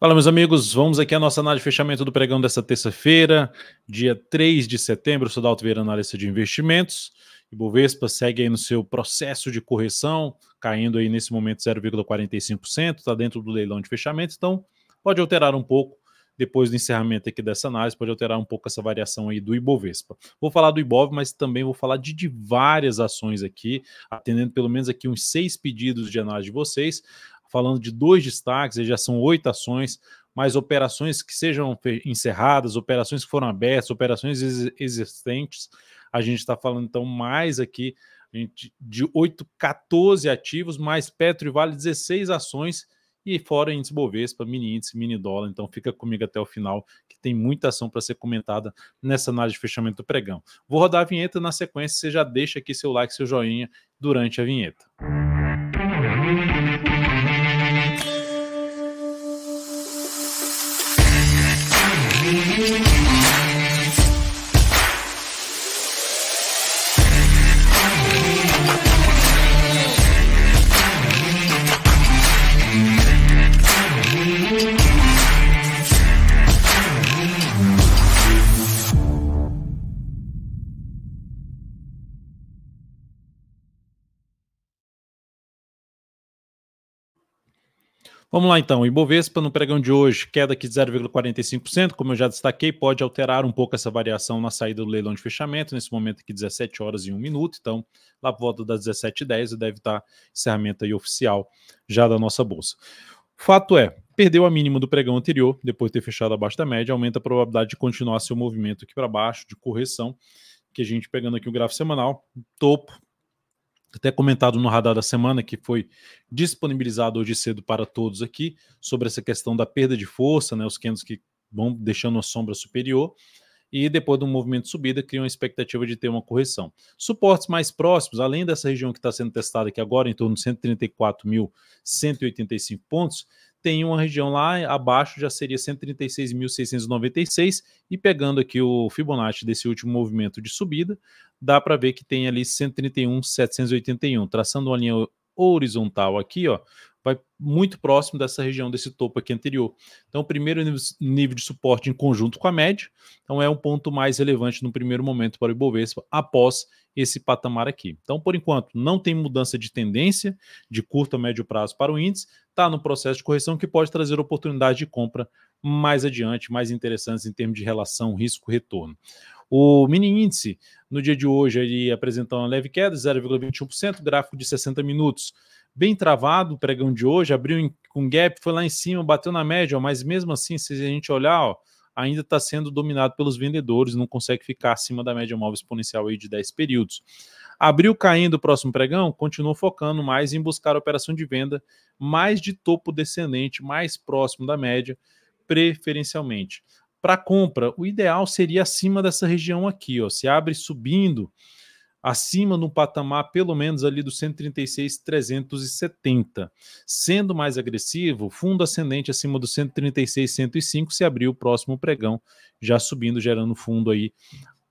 Fala, meus amigos, vamos aqui à nossa análise de fechamento do pregão dessa terça-feira, dia 3 de setembro. Eu sou Dalto Vieira, analista de investimentos. Ibovespa segue aí no seu processo de correção, caindo aí nesse momento 0,45%, está dentro do leilão de fechamento, então pode alterar um pouco depois do encerramento aqui dessa análise, pode alterar um pouco essa variação aí do Ibovespa. Vou falar do Ibov, mas também vou falar de, de várias ações aqui, atendendo pelo menos aqui uns seis pedidos de análise de vocês falando de dois destaques, já são oito ações, mas operações que sejam encerradas, operações que foram abertas, operações ex existentes. A gente está falando então mais aqui de 8, 14 ativos, mais Petro e Vale 16 ações e fora índice Bovespa, mini índice, mini dólar. Então fica comigo até o final, que tem muita ação para ser comentada nessa análise de fechamento do pregão. Vou rodar a vinheta na sequência, você já deixa aqui seu like, seu joinha durante a vinheta. Música Vamos lá então, Ibovespa no pregão de hoje, queda aqui de 0,45%, como eu já destaquei, pode alterar um pouco essa variação na saída do leilão de fechamento, nesse momento aqui 17 horas e 1 minuto, então lá por volta das 17h10 deve estar encerramento aí oficial já da nossa bolsa. Fato é, perdeu a mínima do pregão anterior, depois de ter fechado abaixo da média, aumenta a probabilidade de continuar seu movimento aqui para baixo, de correção, que a gente pegando aqui o gráfico semanal, topo até comentado no radar da semana, que foi disponibilizado hoje cedo para todos aqui, sobre essa questão da perda de força, né, os Candles que vão deixando a sombra superior, e depois de um movimento de subida, cria uma expectativa de ter uma correção. Suportes mais próximos, além dessa região que está sendo testada aqui agora, em torno de 134.185 pontos, tem uma região lá abaixo, já seria 136.696, e pegando aqui o Fibonacci desse último movimento de subida, dá para ver que tem ali 131.781. Traçando uma linha horizontal aqui, ó, vai muito próximo dessa região, desse topo aqui anterior. Então, o primeiro nível de suporte em conjunto com a média, então é um ponto mais relevante no primeiro momento para o Ibovespa após esse patamar aqui. Então, por enquanto, não tem mudança de tendência de curto a médio prazo para o índice, está no processo de correção que pode trazer oportunidade de compra mais adiante, mais interessantes em termos de relação risco-retorno. O mini índice no dia de hoje ele apresentou uma leve queda, 0,21%, gráfico de 60 minutos bem travado o pregão de hoje, abriu com gap, foi lá em cima, bateu na média, ó, mas mesmo assim, se a gente olhar, ó, ainda está sendo dominado pelos vendedores, não consegue ficar acima da média móvel exponencial aí de 10 períodos. Abriu caindo o próximo pregão, continuou focando mais em buscar operação de venda mais de topo descendente, mais próximo da média, preferencialmente. Para compra, o ideal seria acima dessa região aqui, ó. Se abre subindo acima no patamar pelo menos ali 136 136,370. Sendo mais agressivo, fundo ascendente acima 136 136,105 se abrir o próximo pregão, já subindo, gerando fundo aí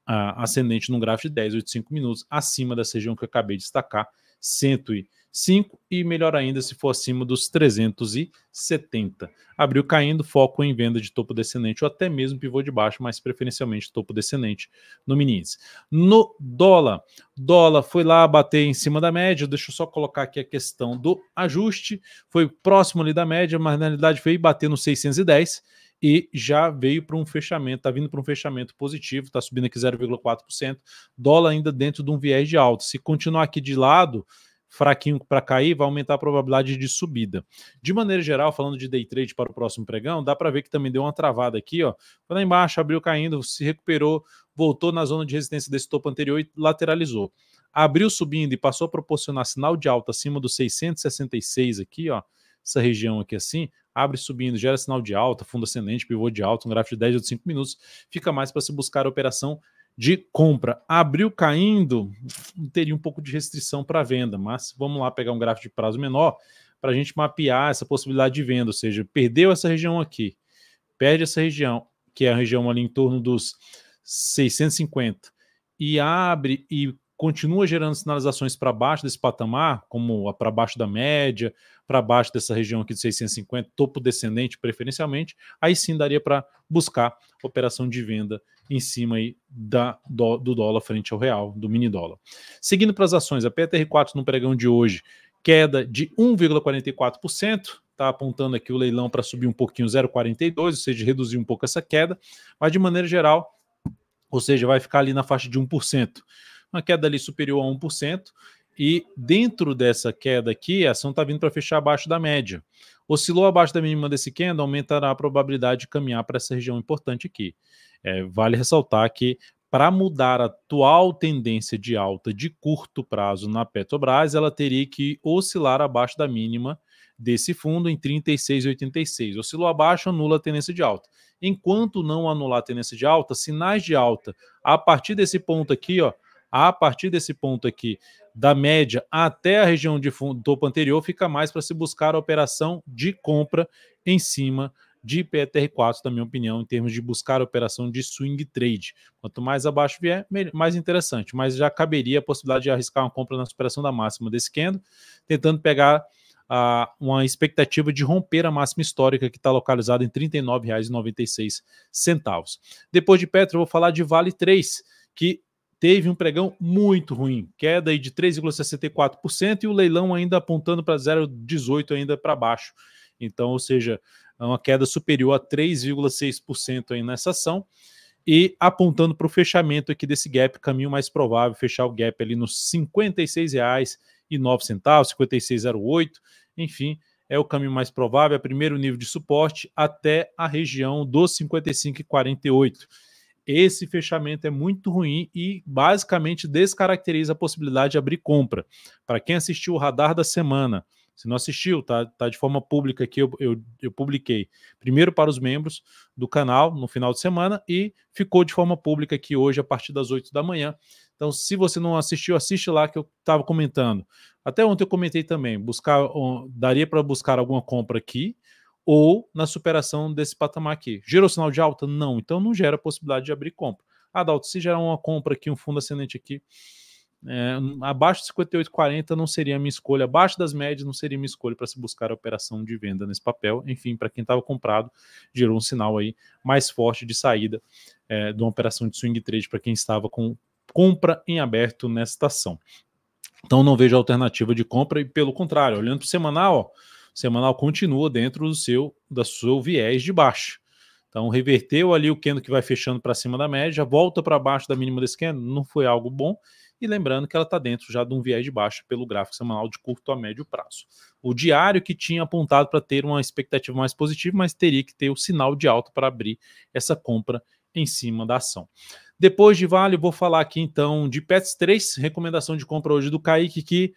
uh, ascendente num gráfico de 10, 85 minutos, acima dessa região que eu acabei de destacar, 105 e melhor ainda se for acima dos 370. Abriu caindo, foco em venda de topo descendente ou até mesmo pivô de baixo, mas preferencialmente topo descendente no Minins. No dólar, dólar foi lá bater em cima da média, deixa eu só colocar aqui a questão do ajuste, foi próximo ali da média, mas na realidade veio bater nos 610 e já veio para um fechamento, está vindo para um fechamento positivo, está subindo aqui 0,4%, dólar ainda dentro de um viés de alta. Se continuar aqui de lado, fraquinho para cair, vai aumentar a probabilidade de subida. De maneira geral, falando de day trade para o próximo pregão, dá para ver que também deu uma travada aqui, ó. Foi lá embaixo, abriu caindo, se recuperou, voltou na zona de resistência desse topo anterior e lateralizou. Abriu subindo e passou a proporcionar sinal de alta acima dos 666 aqui, ó essa região aqui assim, abre subindo, gera sinal de alta, fundo ascendente, pivô de alta, um gráfico de 10 ou 5 minutos, fica mais para se buscar a operação de compra. Abriu caindo, teria um pouco de restrição para venda, mas vamos lá pegar um gráfico de prazo menor para a gente mapear essa possibilidade de venda, ou seja, perdeu essa região aqui, perde essa região, que é a região ali em torno dos 650, e abre e continua gerando sinalizações para baixo desse patamar, como para baixo da média, para baixo dessa região aqui de 650, topo descendente preferencialmente, aí sim daria para buscar operação de venda em cima aí da, do, do dólar frente ao real, do mini dólar. Seguindo para as ações, a PTR4 no pregão de hoje, queda de 1,44%, está apontando aqui o leilão para subir um pouquinho 0,42, ou seja, reduzir um pouco essa queda, mas de maneira geral, ou seja, vai ficar ali na faixa de 1% uma queda ali superior a 1%, e dentro dessa queda aqui, a ação está vindo para fechar abaixo da média. Oscilou abaixo da mínima desse candle, aumentará a probabilidade de caminhar para essa região importante aqui. É, vale ressaltar que para mudar a atual tendência de alta de curto prazo na Petrobras, ela teria que oscilar abaixo da mínima desse fundo em 36,86. Oscilou abaixo, anula a tendência de alta. Enquanto não anular a tendência de alta, sinais de alta a partir desse ponto aqui, ó, a partir desse ponto aqui, da média até a região de topo anterior, fica mais para se buscar a operação de compra em cima de PTR4, na minha opinião, em termos de buscar a operação de swing trade. Quanto mais abaixo vier, mais interessante, mas já caberia a possibilidade de arriscar uma compra na superação da máxima desse candle, tentando pegar uh, uma expectativa de romper a máxima histórica que está localizada em R$ 39,96. Depois de Petro, eu vou falar de Vale 3, que teve um pregão muito ruim, queda aí de 3,64% e o leilão ainda apontando para 0,18 ainda para baixo. Então, ou seja, é uma queda superior a 3,6% aí nessa ação e apontando para o fechamento aqui desse gap, caminho mais provável fechar o gap ali nos R$ 56,09, 56,08, enfim, é o caminho mais provável, é primeiro nível de suporte até a região dos 55,48 esse fechamento é muito ruim e basicamente descaracteriza a possibilidade de abrir compra. Para quem assistiu o Radar da Semana, se não assistiu, tá, tá de forma pública aqui, eu, eu, eu, publiquei primeiro para os membros do canal no final de semana e ficou de forma pública aqui hoje a partir das 8 da manhã. Então, se você não assistiu, assiste lá que eu estava comentando. Até ontem eu comentei também, buscar, daria para buscar alguma compra aqui, ou na superação desse patamar aqui. Gerou sinal de alta? Não, então não gera possibilidade de abrir compra. Ah, Dalton, se gerar uma compra aqui, um fundo ascendente aqui, é, abaixo de 58,40 não seria a minha escolha, abaixo das médias não seria a minha escolha para se buscar a operação de venda nesse papel. Enfim, para quem estava comprado, gerou um sinal aí mais forte de saída é, de uma operação de swing trade para quem estava com compra em aberto nesta ação. Então não vejo alternativa de compra e, pelo contrário, olhando para o semanal, ó, semanal continua dentro do seu, da seu viés de baixo. Então, reverteu ali o candle que vai fechando para cima da média, volta para baixo da mínima desse candle, não foi algo bom. E lembrando que ela está dentro já de um viés de baixo pelo gráfico semanal de curto a médio prazo. O diário que tinha apontado para ter uma expectativa mais positiva, mas teria que ter o sinal de alta para abrir essa compra em cima da ação. Depois de Vale, vou falar aqui então de Pets 3, recomendação de compra hoje do Kaique, que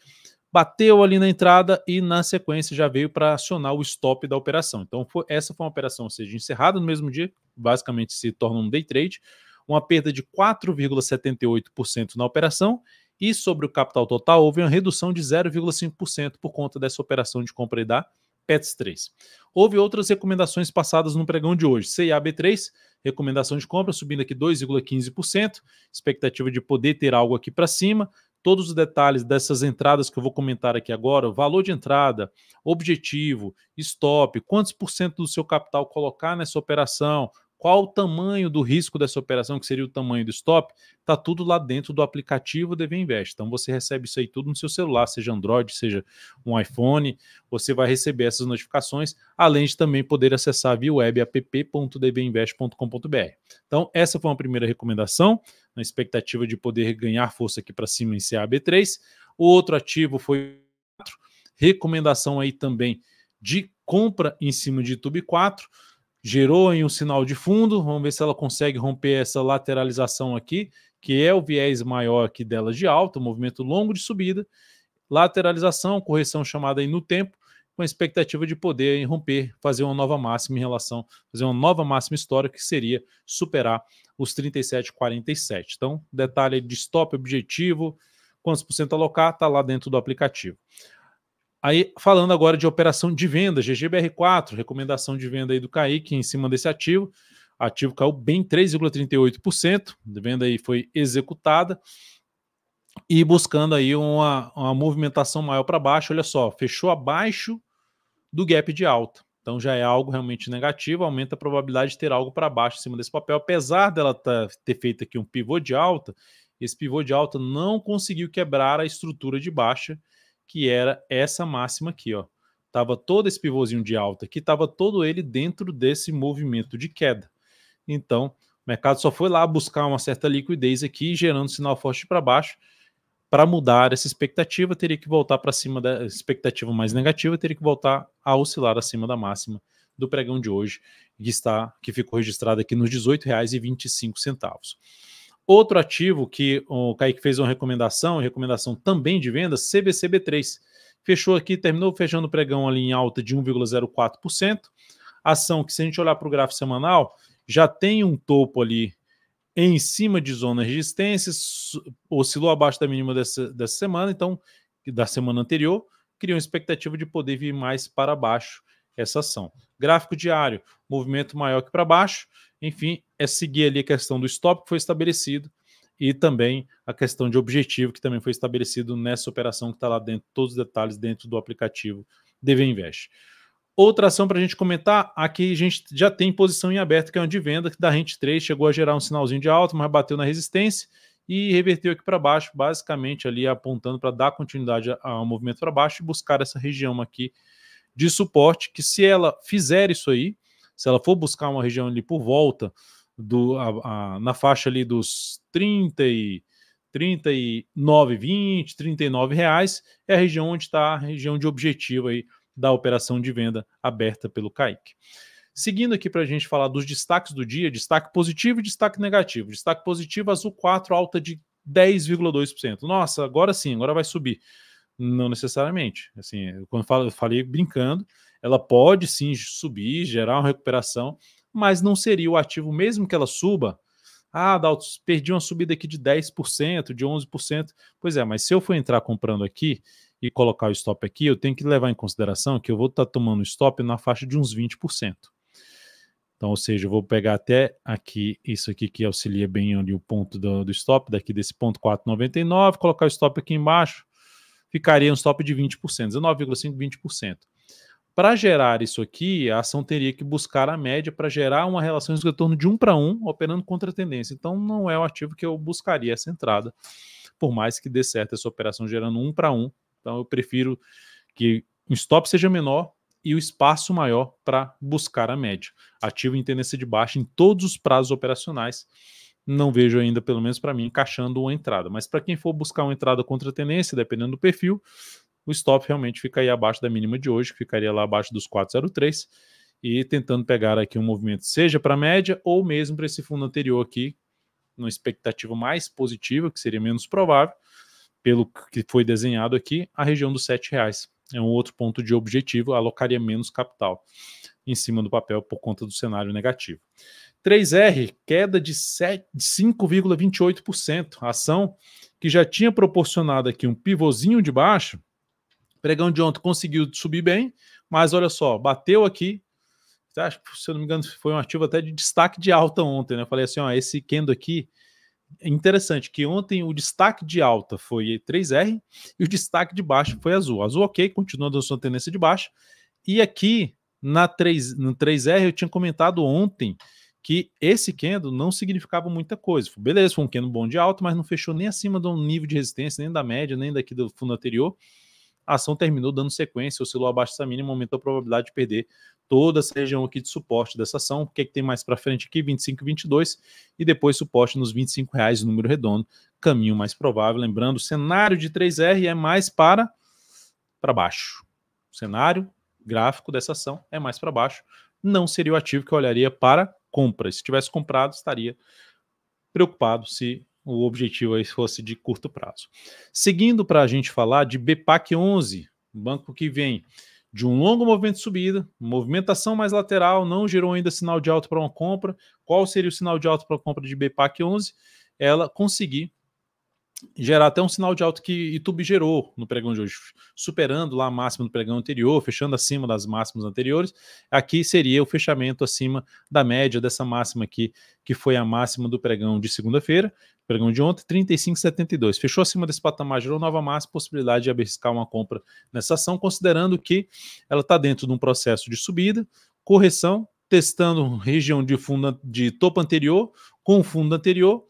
bateu ali na entrada e na sequência já veio para acionar o stop da operação. Então foi, essa foi uma operação, ou seja, encerrada no mesmo dia, basicamente se torna um day trade, uma perda de 4,78% na operação e sobre o capital total houve uma redução de 0,5% por conta dessa operação de compra e da PETS 3. Houve outras recomendações passadas no pregão de hoje. CIAB3, recomendação de compra subindo aqui 2,15%, expectativa de poder ter algo aqui para cima todos os detalhes dessas entradas que eu vou comentar aqui agora, valor de entrada, objetivo, stop, quantos por cento do seu capital colocar nessa operação, qual o tamanho do risco dessa operação, que seria o tamanho do stop, está tudo lá dentro do aplicativo DV Invest. Então você recebe isso aí tudo no seu celular, seja Android, seja um iPhone, você vai receber essas notificações, além de também poder acessar via web app.dvinvest.com.br. Então essa foi uma primeira recomendação, na expectativa de poder ganhar força aqui para cima em CAB3. O outro ativo foi recomendação aí também de compra em cima de YouTube 4 gerou em um sinal de fundo. Vamos ver se ela consegue romper essa lateralização aqui, que é o viés maior aqui dela de alta, movimento longo de subida, lateralização, correção chamada aí no tempo, com a expectativa de poder romper, fazer uma nova máxima em relação, fazer uma nova máxima histórica que seria superar os 37,47. Então, detalhe de stop objetivo, quantos por cento alocar, está lá dentro do aplicativo. Aí, falando agora de operação de venda, GGBR4, recomendação de venda aí do Kaique em cima desse ativo. O ativo caiu bem 3,38%, a venda aí foi executada e buscando aí uma, uma movimentação maior para baixo. Olha só, fechou abaixo do gap de alta. Então já é algo realmente negativo, aumenta a probabilidade de ter algo para baixo em cima desse papel. Apesar dela tá, ter feito aqui um pivô de alta, esse pivô de alta não conseguiu quebrar a estrutura de baixa que era essa máxima aqui, ó. Tava todo esse pivôzinho de alta aqui, tava todo ele dentro desse movimento de queda. Então, o mercado só foi lá buscar uma certa liquidez aqui, gerando sinal forte para baixo. Para mudar essa expectativa, teria que voltar para cima da expectativa mais negativa, teria que voltar a oscilar acima da máxima do pregão de hoje, que está que ficou registrado aqui nos R$ 18,25. Outro ativo que o Kaique fez uma recomendação, recomendação também de venda, CBCB3. Fechou aqui, terminou fechando o pregão ali em alta de 1,04%. Ação que, se a gente olhar para o gráfico semanal, já tem um topo ali em cima de zona de resistência, oscilou abaixo da mínima dessa, dessa semana, então, da semana anterior, criou expectativa de poder vir mais para baixo essa ação. Gráfico diário, movimento maior que para baixo, enfim, é seguir ali a questão do stop que foi estabelecido e também a questão de objetivo que também foi estabelecido nessa operação que está lá dentro, todos os detalhes dentro do aplicativo DV Invest. Outra ação para a gente comentar, aqui a gente já tem posição em aberto, que é uma de venda, que da Rente 3 chegou a gerar um sinalzinho de alta, mas bateu na resistência e reverteu aqui para baixo, basicamente ali apontando para dar continuidade ao movimento para baixo e buscar essa região aqui de suporte, que se ela fizer isso aí, se ela for buscar uma região ali por volta do, a, a, na faixa ali dos 30 e 39, 20, 39 reais é a região onde está a região de objetivo aí da operação de venda aberta pelo Caic. Seguindo aqui para a gente falar dos destaques do dia, destaque positivo e destaque negativo. Destaque positivo, azul 4, alta de 10,2%. Nossa, agora sim, agora vai subir. Não necessariamente. Assim, quando eu falei brincando, ela pode sim subir, gerar uma recuperação, mas não seria o ativo, mesmo que ela suba. Ah, Daltos, perdi uma subida aqui de 10%, de 11%. Pois é, mas se eu for entrar comprando aqui e colocar o stop aqui, eu tenho que levar em consideração que eu vou estar tá tomando stop na faixa de uns 20%. Então, ou seja, eu vou pegar até aqui, isso aqui que auxilia bem ali o ponto do, do stop, daqui desse ponto 4,99, colocar o stop aqui embaixo, ficaria um stop de 20%, 19,5%, 20%. Para gerar isso aqui, a ação teria que buscar a média para gerar uma relação de retorno de 1 para 1, operando contra a tendência. Então, não é o ativo que eu buscaria essa entrada, por mais que dê certo essa operação gerando 1 para 1. Então, eu prefiro que o stop seja menor e o espaço maior para buscar a média. Ativo em tendência de baixa em todos os prazos operacionais. Não vejo ainda, pelo menos para mim, encaixando uma entrada. Mas para quem for buscar uma entrada contra a tendência, dependendo do perfil, o stop realmente fica aí abaixo da mínima de hoje, que ficaria lá abaixo dos 403, e tentando pegar aqui um movimento, seja para a média ou mesmo para esse fundo anterior aqui, numa expectativa mais positiva, que seria menos provável, pelo que foi desenhado aqui, a região dos R$ reais. É um outro ponto de objetivo, alocaria menos capital em cima do papel por conta do cenário negativo. 3R, queda de 5,28%. A ação que já tinha proporcionado aqui um pivôzinho de baixo, Pregão de ontem conseguiu subir bem, mas olha só, bateu aqui. Acho que, se eu não me engano, foi um ativo até de destaque de alta ontem, né? Eu falei assim: ó, esse Kendo aqui é interessante que ontem o destaque de alta foi 3R e o destaque de baixa foi azul. Azul, ok, continuando a sua tendência de baixa. E aqui na 3, no 3R eu tinha comentado ontem que esse kendo não significava muita coisa. Beleza, foi um kendo bom de alta, mas não fechou nem acima de um nível de resistência, nem da média, nem daqui do fundo anterior a ação terminou dando sequência, oscilou abaixo dessa mínima, aumentou a probabilidade de perder toda essa região aqui de suporte dessa ação. O que, é que tem mais para frente aqui? 25, 22 e depois suporte nos 25 reais, número redondo, caminho mais provável. Lembrando, o cenário de 3R é mais para para baixo. O cenário gráfico dessa ação é mais para baixo. Não seria o ativo que eu olharia para compra. Se tivesse comprado, estaria preocupado se o objetivo aí fosse de curto prazo. Seguindo para a gente falar de BPAC 11, um banco que vem de um longo movimento de subida, movimentação mais lateral, não gerou ainda sinal de alto para uma compra. Qual seria o sinal de alto para a compra de BPAC 11? Ela conseguir gerar até um sinal de alta que YouTube gerou no pregão de hoje, superando lá a máxima do pregão anterior, fechando acima das máximas anteriores. Aqui seria o fechamento acima da média dessa máxima aqui, que foi a máxima do pregão de segunda-feira, pregão de ontem, 35,72. Fechou acima desse patamar, gerou nova máxima, possibilidade de arriscar uma compra nessa ação, considerando que ela está dentro de um processo de subida, correção, testando região de, fundo, de topo anterior com fundo anterior,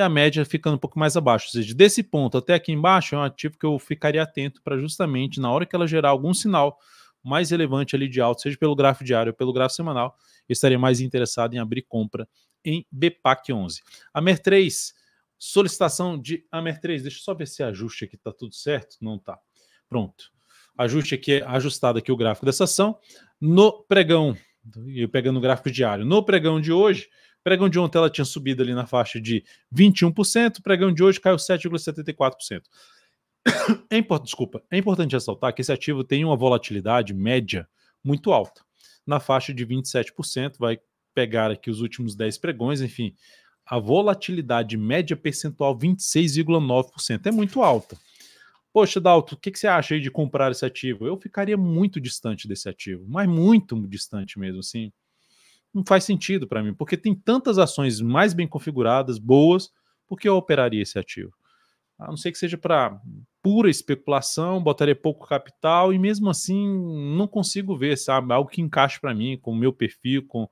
e a média ficando um pouco mais abaixo. Ou seja, desse ponto até aqui embaixo é um ativo que eu ficaria atento para justamente na hora que ela gerar algum sinal mais relevante ali de alto, seja pelo gráfico diário ou pelo gráfico semanal, eu estaria mais interessado em abrir compra em BPAC 11. A MER3, solicitação de A mer 3, deixa eu só ver se ajuste aqui está tudo certo, não está. Pronto. Ajuste aqui, ajustado aqui o gráfico dessa ação. No pregão, eu pegando o gráfico diário, no pregão de hoje, Pregão de ontem ela tinha subido ali na faixa de 21%, pregão de hoje caiu 7,74%. É Desculpa, é importante ressaltar que esse ativo tem uma volatilidade média muito alta, na faixa de 27%, vai pegar aqui os últimos 10 pregões, enfim, a volatilidade média percentual 26,9%, é muito alta. Poxa, Dalton, o que, que, você acha aí de comprar esse ativo? Eu ficaria muito distante desse ativo, mas muito distante mesmo, assim não faz sentido para mim, porque tem tantas ações mais bem configuradas, boas, por que eu operaria esse ativo? A não ser que seja para pura especulação, botaria pouco capital e mesmo assim não consigo ver, sabe, algo que encaixe para mim, com o meu perfil, com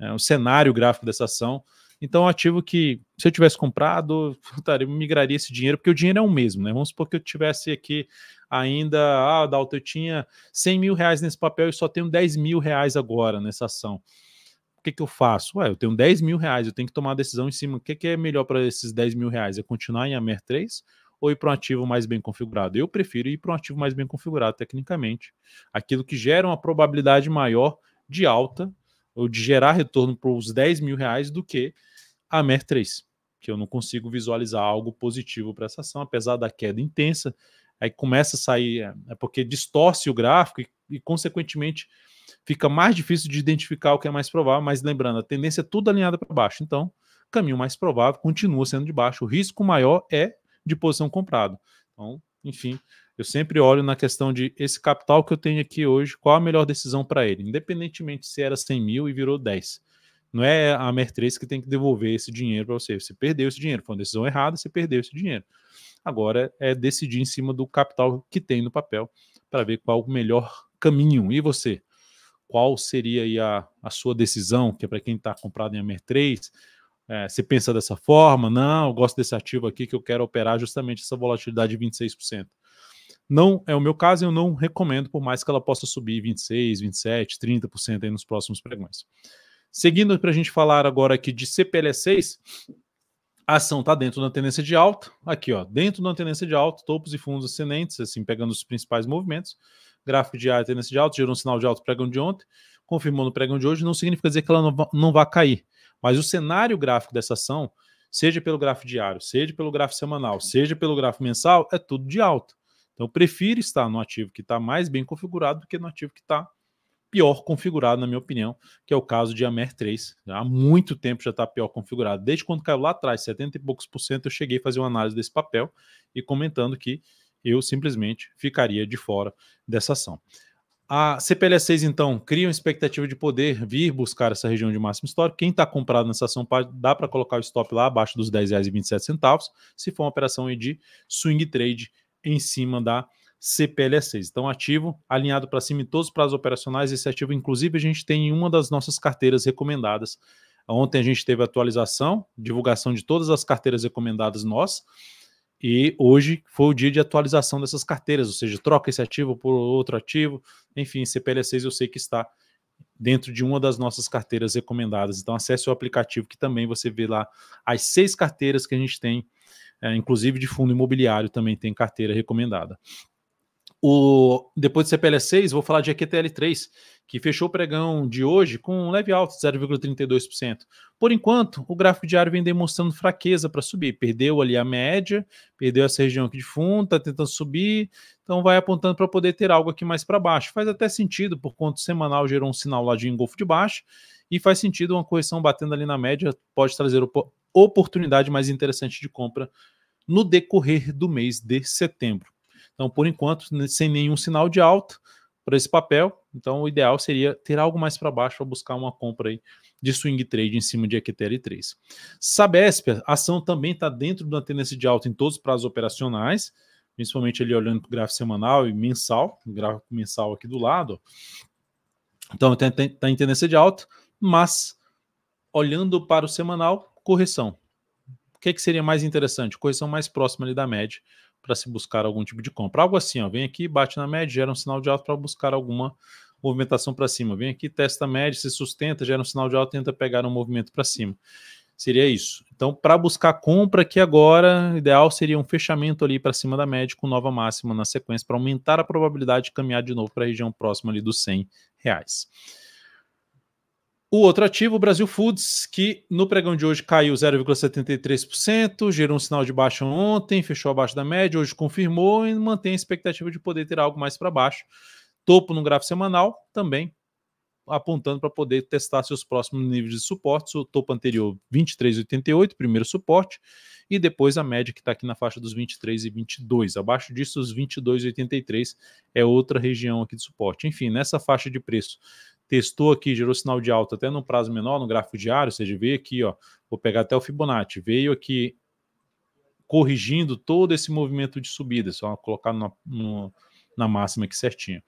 é, o cenário gráfico dessa ação. Então, ativo que, se eu tivesse comprado, eu migraria esse dinheiro, porque o dinheiro é o mesmo, né? Vamos supor que eu tivesse aqui ainda, ah, Dalton, eu tinha 100 mil reais nesse papel e só tenho 10 mil reais agora nessa ação o que, que eu faço? Ué, eu tenho 10 mil reais, eu tenho que tomar a decisão em cima. O que, que é melhor para esses 10 mil reais? É continuar em Amer 3 ou ir para um ativo mais bem configurado? Eu prefiro ir para um ativo mais bem configurado, tecnicamente. Aquilo que gera uma probabilidade maior de alta ou de gerar retorno para os 10 mil reais do que a Amer 3, que eu não consigo visualizar algo positivo para essa ação, apesar da queda intensa. Aí começa a sair, é, é porque distorce o gráfico e, e consequentemente, fica mais difícil de identificar o que é mais provável, mas lembrando, a tendência é tudo alinhada para baixo. Então, caminho mais provável continua sendo de baixo. O risco maior é de posição comprada. Então, enfim, eu sempre olho na questão de esse capital que eu tenho aqui hoje, qual a melhor decisão para ele, independentemente se era 100 mil e virou 10. Não é a MER3 que tem que devolver esse dinheiro para você. Você perdeu esse dinheiro. Foi uma decisão errada, você perdeu esse dinheiro. Agora é decidir em cima do capital que tem no papel para ver qual o melhor caminho. E você? qual seria a, a sua decisão, que é para quem está comprado em AMER 3, é, você pensa dessa forma, não, eu gosto desse ativo aqui que eu quero operar justamente essa volatilidade de 26%. Não é o meu caso, eu não recomendo, por mais que ela possa subir 26, 27, 30% aí nos próximos pregões. Seguindo para a gente falar agora aqui de CPL6, a ação está dentro da tendência de alta, aqui ó, dentro da tendência de alta, topos e fundos ascendentes, assim, pegando os principais movimentos. Gráfico diário, tendência de alta, gerou um sinal de alto pregão de ontem, confirmou no pregão de hoje, não significa dizer que ela não, não vai cair. Mas o cenário gráfico dessa ação, seja pelo gráfico diário, seja pelo gráfico semanal, seja pelo gráfico mensal, é tudo de alta. Então, eu prefiro estar no ativo que está mais bem configurado do que no ativo que está pior configurado, na minha opinião, que é o caso de Amer 3. Há muito tempo já está pior configurado. Desde quando caiu lá atrás, 70 e poucos por cento, eu cheguei a fazer uma análise desse papel e comentando que eu simplesmente ficaria de fora dessa ação. A CPLA 6, então, cria uma expectativa de poder vir buscar essa região de máximo histórico. Quem está comprado nessa ação dá para colocar o stop lá abaixo dos R$10,27, se for uma operação de swing trade em cima da cple é 6 Então, ativo, alinhado para cima em todos os prazos operacionais. Esse ativo, inclusive, a gente tem em uma das nossas carteiras recomendadas. Ontem a gente teve atualização, divulgação de todas as carteiras recomendadas nós. E hoje foi o dia de atualização dessas carteiras, ou seja, troca esse ativo por outro ativo. Enfim, cple é 6 eu sei que está dentro de uma das nossas carteiras recomendadas. Então acesse o aplicativo que também você vê lá as seis carteiras que a gente tem, é, inclusive de fundo imobiliário também tem carteira recomendada. O, depois do CPL6, vou falar de EQTL3, que fechou o pregão de hoje com um leve alto, 0,32%. Por enquanto, o gráfico diário vem demonstrando fraqueza para subir. Perdeu ali a média, perdeu essa região aqui de fundo, está tentando subir, então vai apontando para poder ter algo aqui mais para baixo. Faz até sentido, por conta semanal gerou um sinal lá de engolfo de baixo, e faz sentido uma correção batendo ali na média, pode trazer oportunidade mais interessante de compra no decorrer do mês de setembro. Então, por enquanto, sem nenhum sinal de alta para esse papel, então o ideal seria ter algo mais para baixo para buscar uma compra aí de swing trade em cima de Equiterre 3. Sabesp, a ação também está dentro da tendência de alta em todos os prazos operacionais, principalmente ali olhando para o gráfico semanal e mensal, o gráfico mensal aqui do lado. Então está em tendência de alta, mas olhando para o semanal, correção. O que, é que seria mais interessante? Correção mais próxima ali da média para se buscar algum tipo de compra. Algo assim, ó, vem aqui, bate na média, gera um sinal de alta para buscar alguma movimentação para cima. Vem aqui, testa a média, se sustenta, gera um sinal de alta, tenta pegar um movimento para cima. Seria isso. Então, para buscar compra aqui agora, ideal seria um fechamento ali para cima da média com nova máxima na sequência para aumentar a probabilidade de caminhar de novo para a região próxima ali dos 100 reais. O outro ativo, o Brasil Foods, que no pregão de hoje caiu 0,73%, gerou um sinal de baixa ontem, fechou abaixo da média, hoje confirmou e mantém a expectativa de poder ter algo mais para baixo. Topo no gráfico semanal também apontando para poder testar seus próximos níveis de suportes. O topo anterior 23,88, primeiro suporte, e depois a média que está aqui na faixa dos 23 e 22. Abaixo disso, os 22,83 é outra região aqui de suporte. Enfim, nessa faixa de preço testou aqui, gerou sinal de alta até num prazo menor, no gráfico diário, seja, veio aqui, ó, vou pegar até o Fibonacci, veio aqui corrigindo todo esse movimento de subida, só colocar na, no, na máxima aqui certinho.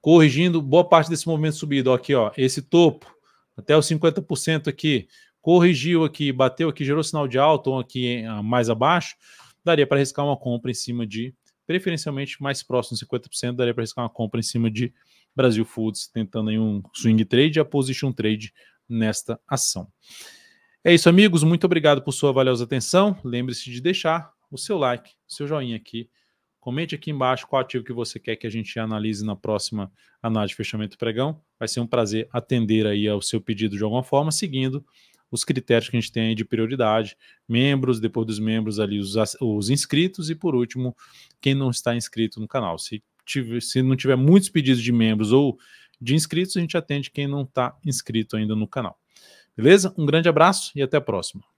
Corrigindo boa parte desse movimento de subida, ó, aqui, ó, esse topo, até os 50% aqui, corrigiu aqui, bateu aqui, gerou sinal de alta, ou aqui ah, mais abaixo, daria para arriscar uma compra em cima de preferencialmente mais próximo de 50%, daria para arriscar uma compra em cima de Brasil Foods, tentando aí um swing trade, a position trade nesta ação. É isso, amigos. Muito obrigado por sua valiosa atenção. Lembre-se de deixar o seu like, o seu joinha aqui. Comente aqui embaixo qual ativo que você quer que a gente analise na próxima análise de fechamento pregão. Vai ser um prazer atender aí ao seu pedido de alguma forma, seguindo os critérios que a gente tem aí de prioridade, membros, depois dos membros ali os, os inscritos e por último, quem não está inscrito no canal. Se, tiver, se não tiver muitos pedidos de membros ou de inscritos, a gente atende quem não está inscrito ainda no canal. Beleza? Um grande abraço e até a próxima.